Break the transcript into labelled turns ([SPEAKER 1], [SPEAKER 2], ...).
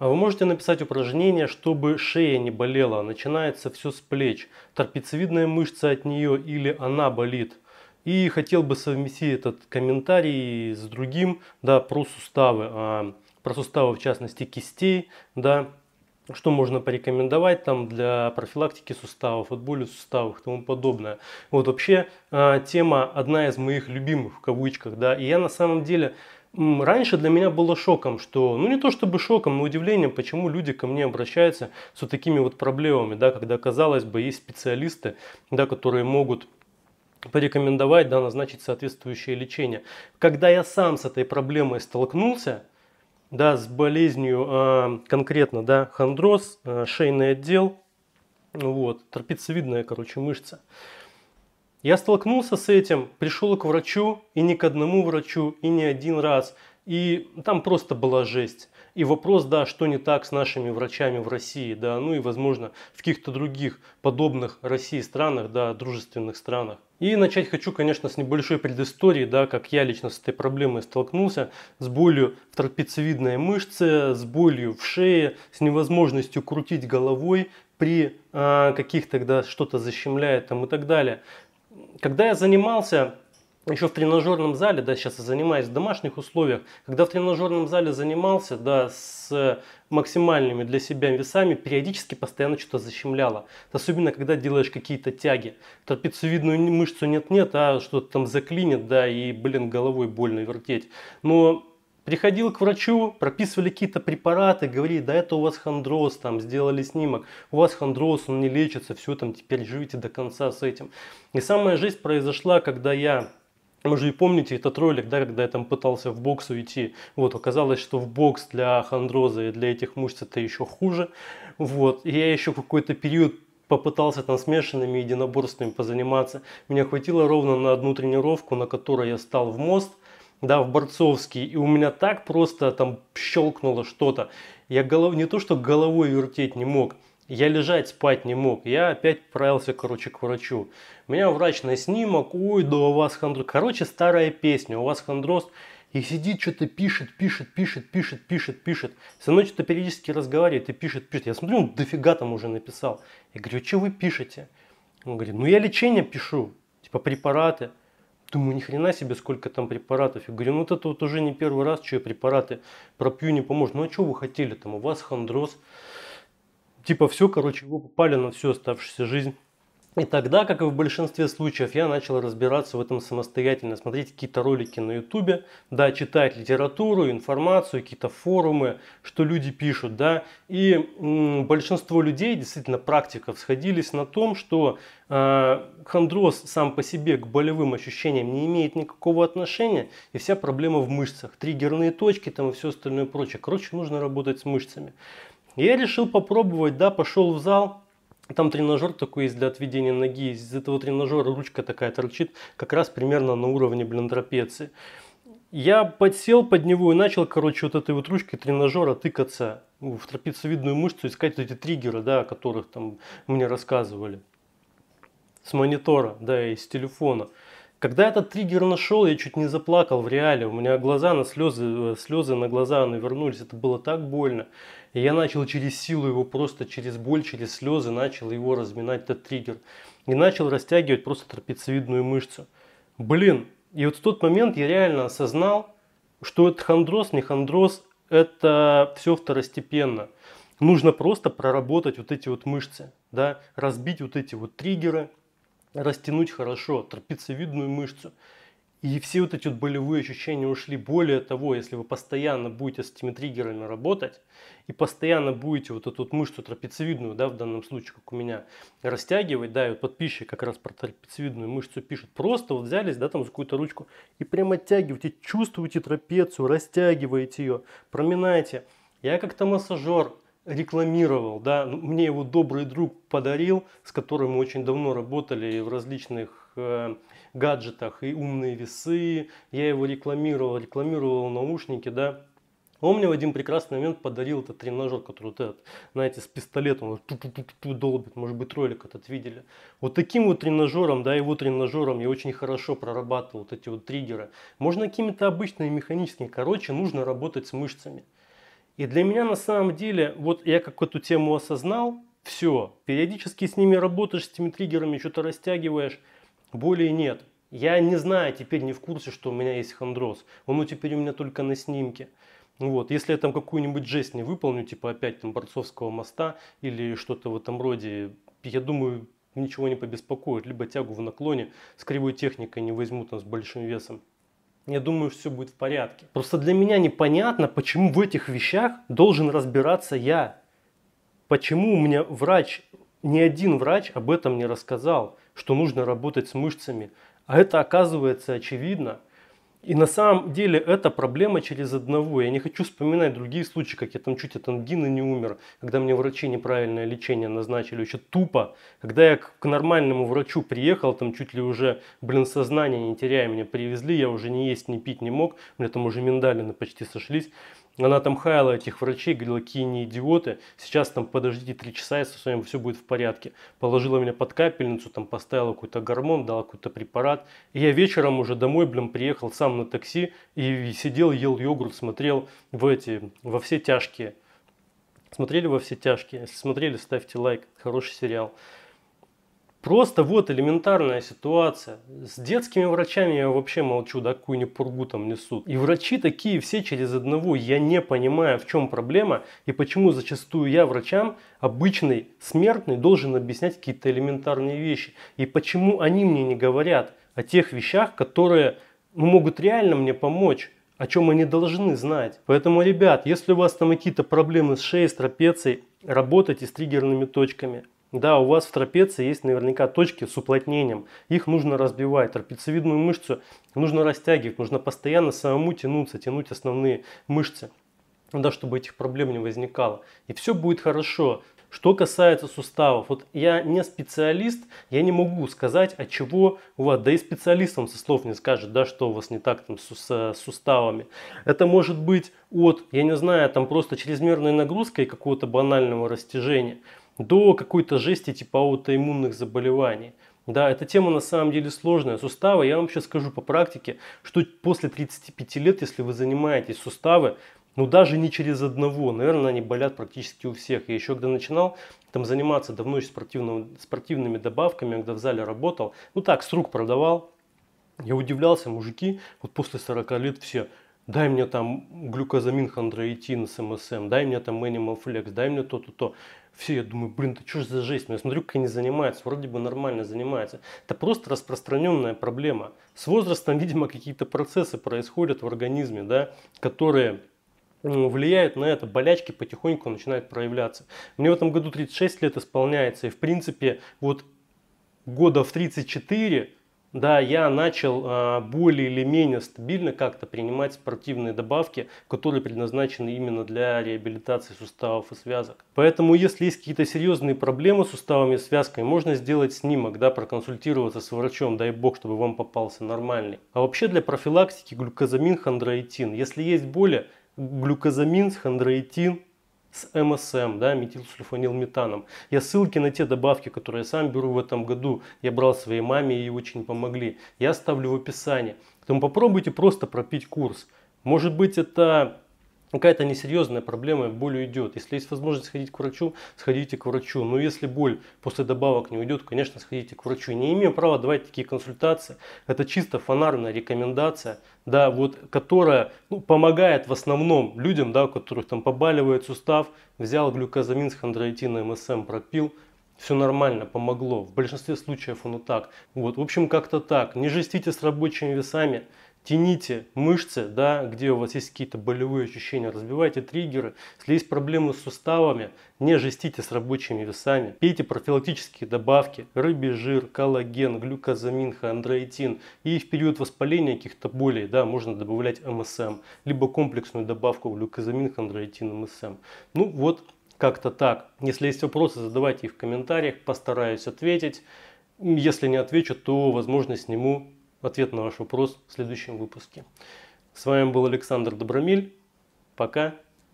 [SPEAKER 1] А вы можете написать упражнение, чтобы шея не болела. Начинается все с плеч. Торпецевидная мышца от нее или она болит. И хотел бы совместить этот комментарий с другим, да, про суставы, а, про суставы в частности кистей, да, что можно порекомендовать там для профилактики суставов, от боли в суставах и тому подобное. Вот вообще а, тема одна из моих любимых в кавычках, да, и я на самом деле Раньше для меня было шоком, что, ну не то чтобы шоком, но удивлением, почему люди ко мне обращаются с вот такими вот проблемами, да, когда, казалось бы, есть специалисты, да, которые могут порекомендовать, да, назначить соответствующее лечение. Когда я сам с этой проблемой столкнулся, да, с болезнью э, конкретно, да, хондроз, э, шейный отдел, вот, трапециевидная, короче, мышца, я столкнулся с этим, пришел к врачу, и не к одному врачу, и не один раз. И там просто была жесть. И вопрос, да, что не так с нашими врачами в России, да, ну и, возможно, в каких-то других подобных России странах, да, дружественных странах. И начать хочу, конечно, с небольшой предыстории, да, как я лично с этой проблемой столкнулся, с болью в трапециевидной мышце, с болью в шее, с невозможностью крутить головой при э, каких-то, когда что-то защемляет там и так далее когда я занимался еще в тренажерном зале, да, сейчас я занимаюсь в домашних условиях, когда в тренажерном зале занимался, да, с максимальными для себя весами, периодически постоянно что-то защемляло. Особенно, когда делаешь какие-то тяги. Трапециевидную мышцу нет-нет, а что-то там заклинит, да, и, блин, головой больно вертеть. Но Приходил к врачу, прописывали какие-то препараты, говорили, да это у вас хондроз, там сделали снимок, у вас хондроз, он не лечится, все там теперь живите до конца с этим. И самая жизнь произошла, когда я вы же и помните этот ролик, да, когда я там пытался в бокс уйти. Вот, оказалось, что в бокс для хондроза и для этих мышц это еще хуже. Вот, и я еще какой-то период попытался там смешанными единоборствами позаниматься. Меня хватило ровно на одну тренировку, на которой я стал в мост – да, в Борцовский, и у меня так просто там щелкнуло что-то. Я голов... не то, что головой вертеть не мог, я лежать спать не мог. Я опять отправился, короче, к врачу. меня врач на снимок, ой, да у вас хондроз. Короче, старая песня, у вас хондроз. И сидит, что-то пишет, пишет, пишет, пишет, пишет, пишет. Со мной что-то периодически разговаривает и пишет, пишет. Я смотрю, он дофига там уже написал. Я говорю, «А что вы пишете? Он говорит, ну я лечение пишу, типа препараты. Думаю, ни хрена себе, сколько там препаратов. Я говорю, ну вот это вот уже не первый раз, что я препараты пропью, не поможет. Ну а что вы хотели там? У вас хондроз. Типа все, короче, вы попали на всю оставшуюся жизнь. И тогда, как и в большинстве случаев, я начал разбираться в этом самостоятельно, смотреть какие-то ролики на ютубе, да, читать литературу, информацию, какие-то форумы, что люди пишут, да. И м, большинство людей, действительно практиков, сходились на том, что э, хондроз сам по себе к болевым ощущениям не имеет никакого отношения, и вся проблема в мышцах, триггерные точки там и все остальное прочее. Короче, нужно работать с мышцами. Я решил попробовать, да, пошел в зал, там тренажер такой есть для отведения ноги. Из этого тренажера ручка такая торчит как раз примерно на уровне, блин, трапеции. Я подсел под него и начал, короче, вот этой вот ручкой тренажера тыкаться в трапециевидную мышцу, искать вот эти триггеры, да, о которых там мне рассказывали. С монитора, да, и с телефона. Когда этот триггер нашел, я чуть не заплакал в реале. У меня глаза на слезы, э, слезы на глаза навернулись. Это было так больно. И я начал через силу его просто, через боль, через слезы начал его разминать, этот триггер. И начал растягивать просто трапециевидную мышцу. Блин, и вот в тот момент я реально осознал, что это хондроз, не хондроз, это все второстепенно. Нужно просто проработать вот эти вот мышцы, да, разбить вот эти вот триггеры – растянуть хорошо трапециевидную мышцу. И все вот эти вот болевые ощущения ушли. Более того, если вы постоянно будете с этими триггерами работать и постоянно будете вот эту вот мышцу трапециевидную, да, в данном случае, как у меня, растягивать, да, и вот подписчик как раз про трапециевидную мышцу пишет, просто вот взялись, да, там за какую-то ручку и прямо оттягивайте, чувствуете трапецию, растягиваете ее, проминайте. Я как-то массажер, рекламировал, да, ну, мне его добрый друг подарил, с которым мы очень давно работали в различных э, гаджетах, и умные весы, я его рекламировал, рекламировал наушники, да, он мне в один прекрасный момент подарил этот тренажер, который вот этот, знаете, с пистолетом ту -ту -ту -ту -ту долбит, может быть, ролик этот видели. Вот таким вот тренажером, да, его тренажером я очень хорошо прорабатывал вот эти вот триггеры. Можно какими-то обычными механическими, короче, нужно работать с мышцами. И для меня на самом деле, вот я как эту тему осознал, все, периодически с ними работаешь, с этими триггерами, что-то растягиваешь, более нет. Я не знаю, теперь не в курсе, что у меня есть хондроз. Он у теперь у меня только на снимке. Вот, если я там какую-нибудь жесть не выполню, типа опять там Борцовского моста или что-то в этом роде, я думаю, ничего не побеспокоит. Либо тягу в наклоне с кривой техникой не возьмут нас с большим весом я думаю, все будет в порядке. Просто для меня непонятно, почему в этих вещах должен разбираться я. Почему у меня врач, ни один врач об этом не рассказал, что нужно работать с мышцами. А это оказывается очевидно. И на самом деле это проблема через одного. Я не хочу вспоминать другие случаи, как я там чуть от ангины не умер, когда мне врачи неправильное лечение назначили, еще тупо. Когда я к нормальному врачу приехал, там чуть ли уже, блин, сознание не теряя, меня привезли, я уже не есть, не пить не мог, у меня там уже миндалины почти сошлись. Она там хаяла этих врачей, говорила, какие не идиоты, сейчас там подождите три часа, и с вами все будет в порядке. Положила меня под капельницу, там поставила какой-то гормон, дала какой-то препарат. И я вечером уже домой, блин, приехал сам на такси и сидел, ел йогурт, смотрел в эти, во все тяжкие. Смотрели во все тяжкие? Если смотрели, ставьте лайк. Хороший сериал. Просто вот элементарная ситуация. С детскими врачами я вообще молчу, да, какую пургу там несут. И врачи такие все через одного. Я не понимаю, в чем проблема и почему зачастую я врачам, обычный смертный, должен объяснять какие-то элементарные вещи. И почему они мне не говорят о тех вещах, которые ну, могут реально мне помочь о чем они должны знать. Поэтому, ребят, если у вас там какие-то проблемы с шеей, с трапецией, работайте с триггерными точками. Да, у вас в трапеции есть наверняка точки с уплотнением. Их нужно разбивать. Трапециевидную мышцу нужно растягивать. Нужно постоянно самому тянуться, тянуть основные мышцы. Да, чтобы этих проблем не возникало. И все будет хорошо. Что касается суставов, вот я не специалист, я не могу сказать, от чего у вас, да и специалистам со слов не скажет, да, что у вас не так там с, с суставами. Это может быть от, я не знаю, там просто чрезмерной нагрузкой какого-то банального растяжения до какой-то жести типа аутоиммунных заболеваний. Да, эта тема на самом деле сложная. Суставы, я вам сейчас скажу по практике, что после 35 лет, если вы занимаетесь суставы, ну даже не через одного, наверное, они болят практически у всех. Я еще когда начинал там заниматься давно еще спортивным, спортивными добавками, когда в зале работал, ну так, с рук продавал, я удивлялся, мужики, вот после 40 лет все, дай мне там глюкозамин, хондроитин с МСМ, дай мне там Animal Flex, дай мне то-то-то. Все, я думаю, блин, это что же за жесть? Но ну, я смотрю, как они занимаются, вроде бы нормально занимаются. Это просто распространенная проблема. С возрастом, видимо, какие-то процессы происходят в организме, да, которые влияют на это, болячки потихоньку начинают проявляться. Мне в этом году 36 лет исполняется, и в принципе вот года в 34 да, я начал а, более или менее стабильно как-то принимать спортивные добавки, которые предназначены именно для реабилитации суставов и связок. Поэтому, если есть какие-то серьезные проблемы с суставами и связками, можно сделать снимок, да, проконсультироваться с врачом, дай бог, чтобы вам попался нормальный. А вообще для профилактики глюкозамин, хондроитин. Если есть боли, глюкозамин хондроитин с МСМ, да, метилсульфанилметаном. Я ссылки на те добавки, которые я сам беру в этом году, я брал своей маме и очень помогли, я оставлю в описании. Поэтому попробуйте просто пропить курс. Может быть это ну, какая-то несерьезная проблема, боль уйдет. Если есть возможность сходить к врачу, сходите к врачу. Но если боль после добавок не уйдет, конечно, сходите к врачу. Не имею права давать такие консультации. Это чисто фонарная рекомендация, да, вот, которая ну, помогает в основном людям, да, у которых там побаливает сустав, взял глюкозамин с хондроитином СМ пропил, все нормально, помогло. В большинстве случаев оно так. Вот, в общем, как-то так. Не жестите с рабочими весами, тяните мышцы, да, где у вас есть какие-то болевые ощущения, разбивайте триггеры. Если есть проблемы с суставами, не жестите с рабочими весами. Пейте профилактические добавки, рыбий жир, коллаген, глюкозамин, хондроитин. И в период воспаления каких-то болей, да, можно добавлять МСМ, либо комплексную добавку глюкозамин, хондроитин, МСМ. Ну вот, как-то так. Если есть вопросы, задавайте их в комментариях, постараюсь ответить. Если не отвечу, то, возможно, сниму ответ на ваш вопрос в следующем выпуске. С вами был Александр Добромиль. Пока.